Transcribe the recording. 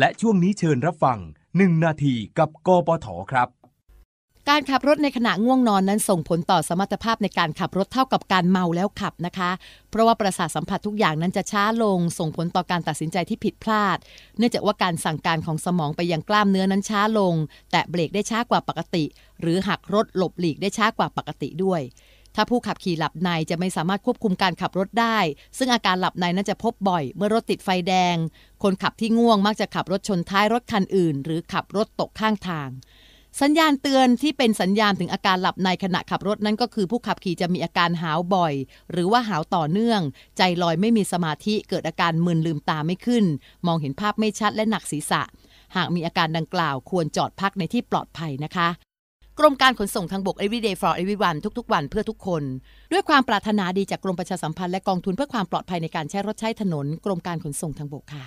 และช่วงนี้เชิญรับฟัง 1 นาทีกับกปทครับ การขับรถในขณะง่วงนอนนั้นส่งผลต่อสมรรถภาพในการขับรถเท่ากับการเมาแล้วขับนะคะ เพราะว่าประสาทสัมผัสทุกอย่างนั้นจะช้าลง ส่งผลต่อการตัดสินใจที่ผิดพลาด เนื่องจากว่าการสั่งการของสมองไปยังกล้ามเนื้อนั้นช้าลง แต่เบรกได้ช้ากว่าปกติ หรือหักรถหลบหลีกได้ช้ากว่าปกติด้วยถ้าผู้ขับขี่หลับในจะไม่สามารถควบคุมการขับรถได้ ซึ่งอาการหลับในนั้นจะพบบ่อยเมื่อรถติดไฟแดง คนขับที่ง่วงมักจะขับรถชนท้ายรถคันอื่นหรือขับรถตกข้างทาง สัญญาณเตือนที่เป็นสัญญาณถึงอาการหลับในขณะขับรถนั้นก็คือผู้ขับขี่จะมีอาการหาวบ่อยหรือว่าหาวต่อเนื่อง ใจลอยไม่มีสมาธิเกิดอาการมึนลืมตาไม่ขึ้น มองเห็นภาพไม่ชัดและหนักศีรษะ หากมีอาการดังกล่าวควรจอดพักในที่ปลอดภัยนะคะกรมการขนส่งทางบก Everyday for Everyone ทุกๆวันเพื่อทุกคน ด้วยความปรารถนาดีจากกรมประชาสัมพันธ์และกองทุนเพื่อความปลอดภัยในการใช้รถใช้ถนน กรมการขนส่งทางบกค่ะ